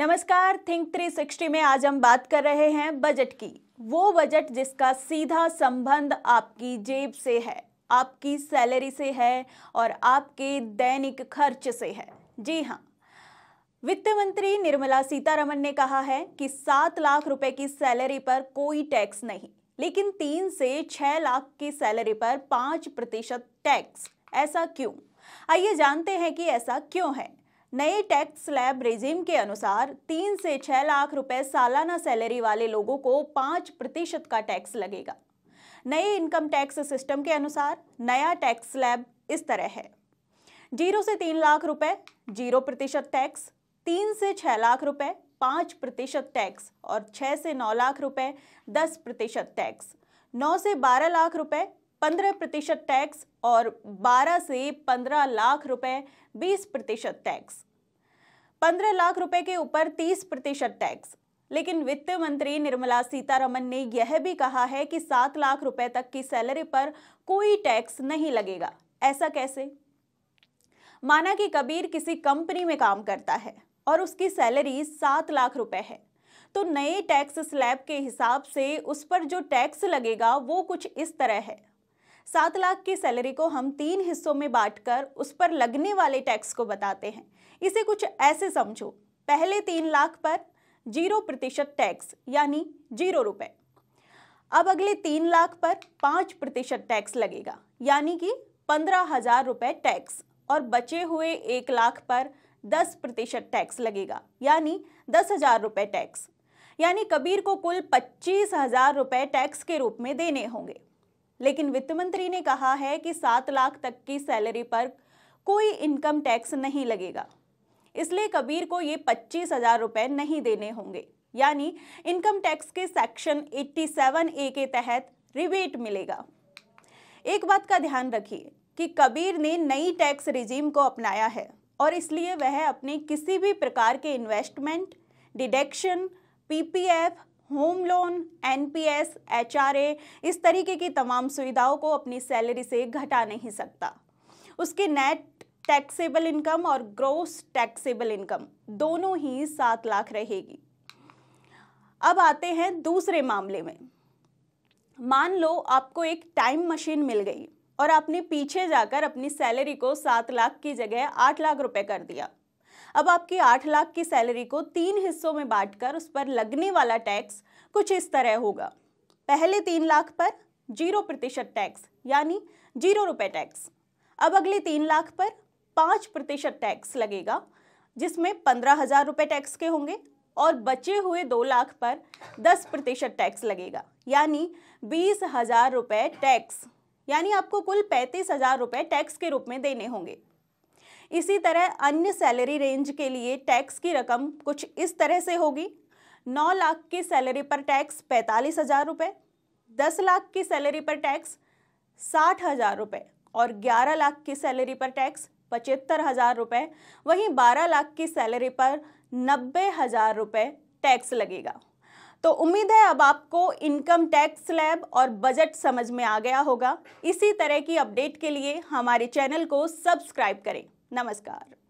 नमस्कार थिंक 360 में आज हम बात कर रहे हैं बजट की वो बजट जिसका सीधा संबंध आपकी जेब से है आपकी सैलरी से है और आपके दैनिक खर्च से है जी हाँ वित्त मंत्री निर्मला सीतारमन ने कहा है कि सात लाख रुपए की सैलरी पर कोई टैक्स नहीं लेकिन तीन से छह लाख की सैलरी पर पाँच प्रतिशत टैक्स ऐसा क्यों आइए जानते हैं कि ऐसा क्यों है नए टैक्स स्लैब रेजिम के अनुसार तीन से छह लाख रुपए सालाना सैलरी वाले लोगों को पाँच प्रतिशत का टैक्स लगेगा नए इनकम टैक्स सिस्टम के अनुसार नया टैक्स स्लैब इस तरह है जीरो से तीन लाख रुपए जीरो प्रतिशत टैक्स तीन से छह लाख रुपए पांच प्रतिशत टैक्स और छह से नौ लाख रुपए दस प्रतिशत टैक्स नौ से बारह लाख रुपए पंद्रह प्रतिशत टैक्स और बारह से पंद्रह लाख रुपए बीस प्रतिशत टैक्स पंद्रह लाख रुपए के ऊपर तीस प्रतिशत टैक्स लेकिन वित्त मंत्री निर्मला सीतारमन ने यह भी कहा है कि सात लाख रुपए तक की सैलरी पर कोई टैक्स नहीं लगेगा ऐसा कैसे माना कि कबीर किसी कंपनी में काम करता है और उसकी सैलरी सात लाख रुपए है तो नए टैक्स स्लैब के हिसाब से उस पर जो टैक्स लगेगा वो कुछ इस तरह है सात लाख की सैलरी को हम तीन हिस्सों में बांटकर उस पर लगने वाले टैक्स को बताते हैं इसे कुछ ऐसे समझो पहले तीन लाख पर जीरो प्रतिशत टैक्स यानी जीरो रुपये अब अगले तीन लाख पर पाँच प्रतिशत टैक्स लगेगा यानी कि पंद्रह हजार रुपये टैक्स और बचे हुए एक लाख पर दस प्रतिशत टैक्स लगेगा यानी दस हजार रुपये टैक्स यानी कबीर को कुल पच्चीस हजार रुपये टैक्स के रूप में देने होंगे लेकिन वित्त मंत्री ने कहा है कि सात लाख तक की सैलरी पर कोई इनकम टैक्स नहीं लगेगा इसलिए कबीर को ये पच्चीस हजार रुपये नहीं देने होंगे यानी इनकम टैक्स के सेक्शन 87 ए के तहत रिबेट मिलेगा एक बात का ध्यान रखिए कि कबीर ने नई टैक्स रिजीम को अपनाया है और इसलिए वह अपने किसी भी प्रकार के investment deduction PPF home loan NPS HRA इस तरीके की तमाम सुविधाओं को अपनी सैलरी से घटा नहीं सकता उसके नेट टैक्सेबल इनकम और ग्रोस टैक्सेबल इनकम दोनों ही सात लाख रहेगी अब आते हैं दूसरे मामले में मान लो आपको एक टाइम मशीन मिल गई और आपने पीछे जाकर अपनी सैलरी को सात लाख की जगह आठ लाख रुपए कर दिया अब आपकी आठ लाख की सैलरी को तीन हिस्सों में बांटकर उस पर लगने वाला टैक्स कुछ इस तरह होगा पहले तीन लाख पर जीरो प्रतिशत टैक्स यानी जीरो रुपये टैक्स अब अगले तीन लाख पर पाँच प्रतिशत टैक्स लगेगा जिसमें पंद्रह हज़ार रुपये टैक्स के होंगे और बचे हुए दो लाख पर दस प्रतिशत टैक्स लगेगा यानी बीस हज़ार रुपये टैक्स यानी आपको कुल पैंतीस हज़ार रुपये टैक्स के रूप में देने होंगे इसी तरह अन्य सैलरी रेंज के लिए टैक्स की रकम कुछ इस तरह से होगी नौ लाख की सैलरी पर टैक्स पैंतालीस हज़ार रुपये दस लाख की सैलरी पर टैक्स साठ हज़ार रुपये और ग्यारह लाख की सैलरी पर टैक्स पचहत्तर हज़ार रुपये वहीं बारह लाख की सैलरी पर नब्बे हज़ार रुपये टैक्स लगेगा तो उम्मीद है अब आपको इनकम टैक्स स्लैब और बजट समझ में आ गया होगा इसी तरह की अपडेट के लिए हमारे चैनल को सब्सक्राइब करें नमस्कार